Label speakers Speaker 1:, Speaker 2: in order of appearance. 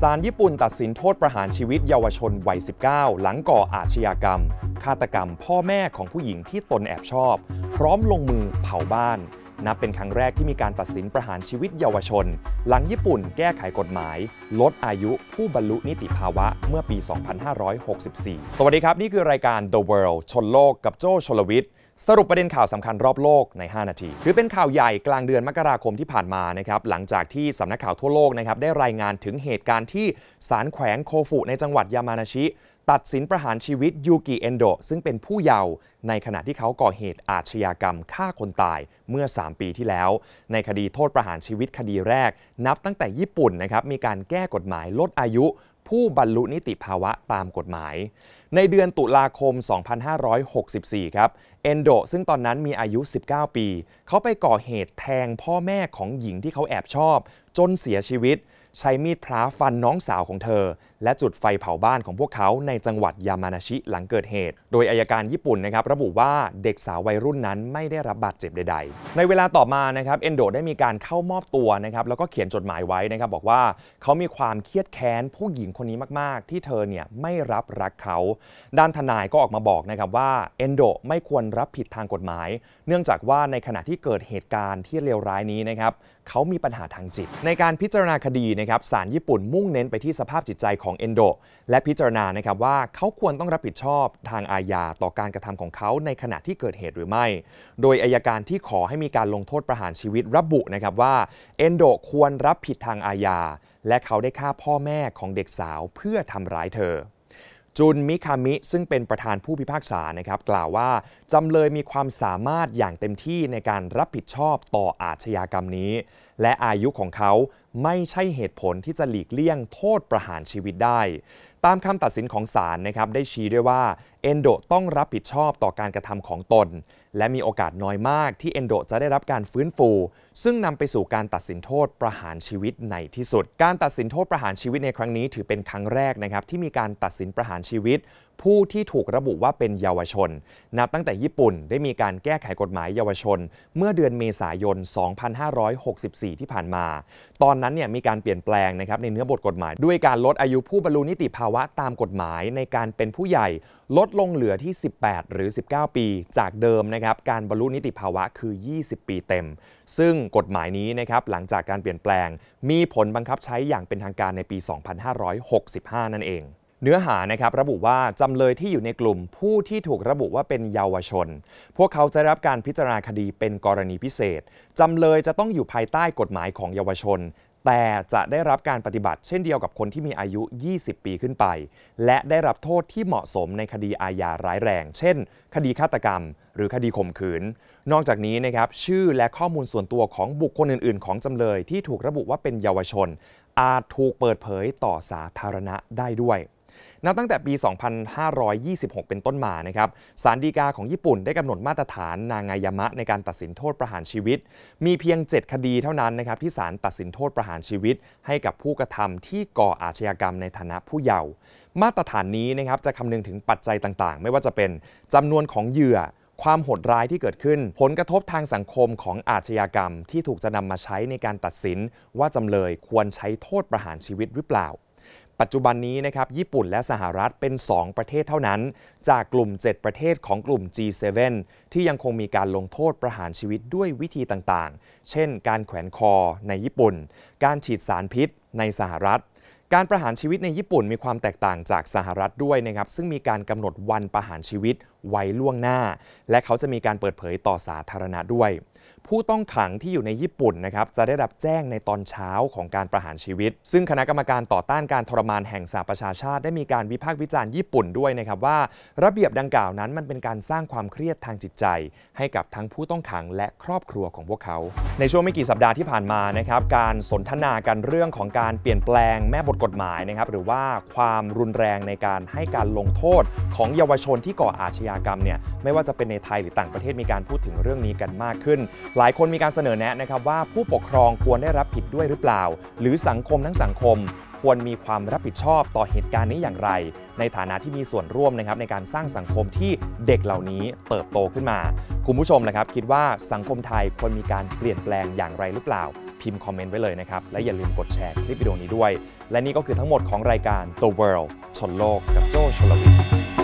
Speaker 1: ศาลญี่ปุ่นตัดสินโทษประหารชีวิตเยาวชนวัย 19 หลังก่ออาชญากรรม ฆาตกรรมพ่อแม่ของผู้หญิงที่ตนแอบชอบ พร้อมลงมือเผาบ้าน นับเป็นครั้งแรกที่มีการตัดสินประหารชีวิตเยาวชน หลังญี่ปุ่นแก้ไขกฎหมาย ลดอายุผู้บรรลุนิติภาวะเมื่อปี 2564 สวัสดีครับ นี่คือรายการ The World ชนโลกกับโจชลวิทย์สรุปประเด็นข่าวสำคัญรอบโลกใน 5 นาทีถือเป็นข่าวใหญ่กลางเดือนมกราคมที่ผ่านมานะครับ หลังจากที่สำนักข่าวทั่วโลกนะครับได้รายงานถึงเหตุการณ์ที่ศาลแขวงโคฟุในจังหวัดยามานาชิ ตัดสินประหารชีวิตยูกิเอนโดซึ่งเป็นผู้เยาว์ในขณะที่เขาก่อเหตุอาชญากรรมฆ่าคนตายเมื่อ 3 ปีที่แล้วในคดีโทษประหารชีวิตคดีแรก นับตั้งแต่ญี่ปุ่นนะครับมีการแก้กฎหมายลดอายุผู้บรรลุนิติภาวะตามกฎหมาย ในเดือนตุลาคม 2564 ครับ เอนโดซึ่งตอนนั้นมีอายุ 19 ปี เขาไปก่อเหตุแทงพ่อแม่ของหญิงที่เขาแอบชอบจนเสียชีวิต ใช้มีดพระฟันน้องสาวของเธอ และจุดไฟเผาบ้านของพวกเขาในจังหวัดยามานาชิหลังเกิดเหตุ โดยอายการญี่ปุ่นนะครับ ระบุว่าเด็กสาววัยรุ่นนั้นไม่ได้รับบาดเจ็บใดๆ ในเวลาต่อมานะครับเอนโดได้มีการเข้ามอบตัวนะครับแล้วก็เขียนจดหมายไว้นะครับ บอกว่าเขามีความเครียดแค้นผู้หญิงคนนี้มากๆ ที่เธอเนี่ยไม่รับรักเขา ด้านทนายก็ออกมาบอกนะครับว่าเอนโดไม่ควรรับผิดทางกฎหมาย เนื่องจากว่าในขณะที่เกิดเหตุการณ์ที่เลวร้ายนี้นะครับเขามีปัญหาทางจิต ในการพิจารณาคดีนะครับศาลญี่ปุ่นมุ่งเน้นไปที่สภาพจิตใจของเอนโดและพิจารณานะครับว่า เขาควรต้องรับผิดชอบทางอาญาต่อการกระทำของเขาในขณะที่เกิดเหตุหรือไม่ โดยอายการที่ขอให้มีการลงโทษประหารชีวิตระบุนะครับว่าเอนโดควรรับผิดทางอาญาและเขาได้ฆ่าพ่อแม่ของเด็กสาว เพื่อทำร้ายเธอจุนมิคามิ ซึ่งเป็นประธานผู้พิพากษานะครับ กล่าวว่าจำเลยมีความสามารถอย่างเต็มที่ในการรับผิดชอบต่ออาชญากรรมนี้ และอายุของเขาไม่ใช่เหตุผลที่จะหลีกเลี่ยงโทษประหารชีวิตได้ ตามคำตัดสินของศาลนะครับได้ชี้ด้วยว่าเอนโดต้องรับผิดชอบต่อการกระทำของตน และมีโอกาสน้อยมากที่เอนโดจะได้รับการฟื้นฟู ซึ่งนำไปสู่การตัดสินโทษประหารชีวิตในที่สุดการตัดสินโทษประหารชีวิตในครั้งนี้ ถือเป็นครั้งแรกนะครับที่มีการตัดสินประหารชีวิตผู้ที่ถูกระบุว่าเป็นเยาวชนนับตั้งแต่ญี่ปุ่นได้มีการแก้ไขกฎหมายเยาวชน เมื่อเดือนเมษายน 2564 ที่ผ่านมา ตอนนั้นเนี่ยมีการเปลี่ยนแปลงนะครับในเนื้อบทกฎหมายด้วยการลดอายุผู้บรรลุนิติภาวะตามกฎหมายในการเป็นผู้ใหญ่ลดลงเหลือที่ 18 หรือ 19 ปี จากเดิมนะครับการบรรลุนิติภาวะคือ 20 ปีเต็ม ซึ่งกฎหมายนี้นะครับหลังจากการเปลี่ยนแปลง มีผลบังคับใช้อย่างเป็นทางการในปี 2565 นั่นเองเนื้อหานะครับระบุว่า จำเลยที่อยู่ในกลุ่มผู้ที่ถูกระบุว่าเป็นเยาวชน พวกเขาจะรับการพิจารณาคดีเป็นกรณีพิเศษจำเลยจะต้องอยู่ภายใต้กฎหมายของเยาวชน แต่จะได้รับการปฏิบัติ เช่นเดียวกับคนที่มีอายุ 20 ปีขึ้นไป และได้รับโทษที่เหมาะสมในคดีอาญาร้ายแรงเช่น คดีฆาตกรรม หรือคดีข่มขืน นอกจากนี้นะครับชื่อและข้อมูลส่วนตัวของบุคคลอื่นๆ ของจำเลยที่ถูกระบุว่าเป็นเยาวชน อาจถูกเปิดเผยต่อสาธารณะได้ด้วยนับตั้งแต่ปี 2526 เป็นต้นมานะครับ ศาลฎีกาของญี่ปุ่นได้กำหนดมาตรฐานนางายามะในการตัดสินโทษประหารชีวิต มีเพียง 7 คดีเท่านั้นนะครับที่ศาลตัดสินโทษประหารชีวิตให้กับผู้กระทำที่ก่ออาชญากรรมในฐานะผู้เยาว์มาตรฐานนี้นะครับจะคำนึงถึงปัจจัยต่างๆ ไม่ว่าจะเป็นจำนวนของเหยื่อ ความโหดร้ายที่เกิดขึ้น ผลกระทบทางสังคมของอาชญากรรมที่ถูกจะนำมาใช้ในการตัดสิน ว่าจำเลยควรใช้โทษประหารชีวิตหรือเปล่าปัจจุบันนี้นะครับ ญี่ปุ่นและสหรัฐเป็น 2 ประเทศเท่านั้น จากกลุ่ม 7 ประเทศของกลุ่ม G7 ที่ยังคงมีการลงโทษประหารชีวิตด้วยวิธีต่าง ๆ เช่นการแขวนคอ ในญี่ปุ่น การฉีดสารพิษในสหรัฐ การประหารชีวิตในญี่ปุ่นมีความแตกต่างจากสหรัฐด้วยนะครับ ซึ่งมีการกำหนดวันประหารชีวิตไว้ล่วงหน้า และเขาจะมีการเปิดเผยต่อสาธารณะด้วยผู้ต้องขังที่อยู่ในญี่ปุ่นนะครับจะได้รับแจ้งในตอนเช้าของการประหารชีวิต ซึ่งคณะกรรมการต่อต้านการทรมานแห่งสหประชาชาติ ได้มีการวิพากษ์วิจารณ์ญี่ปุ่นด้วยนะครับว่า ระเบียบดังกล่าวนั้นมันเป็นการสร้างความเครียดทางจิตใจ ให้กับทั้งผู้ต้องขังและครอบครัวของพวกเขา ในช่วงไม่กี่สัปดาห์ที่ผ่านมานะครับการสนทนากันเรื่องของการเปลี่ยนแปลงแม่บทกฎหมายนะครับหรือว่าความรุนแรงในการให้การลงโทษ ของเยาวชนที่ก่ออาชญากรรมเนี่ยไม่ว่าจะเป็นในไทยหรือต่างประเทศมีการพูดถึงเรื่องนี้กันมากขึ้นหลายคนมีการเสนอแนะนะครับว่าผู้ปกครองควรได้รับผิดด้วยหรือเปล่า หรือสังคมทั้งสังคม ควรมีความรับผิดชอบต่อเหตุการณ์นี้อย่างไร ในฐานะที่มีส่วนร่วมนะครับ ในการสร้างสังคมที่เด็กเหล่านี้เติบโตขึ้นมา คุณผู้ชมนะครับคิดว่าสังคมไทยควรมีการเปลี่ยนแปลงอย่างไรหรือเปล่า พิมพ์คอมเมนต์ไว้เลยนะครับและอย่าลืมกดแชร์คลิปวิดีโอนี้ด้วย และนี่ก็คือทั้งหมดของรายการ The World ชนโลกกับโจชลวิทย์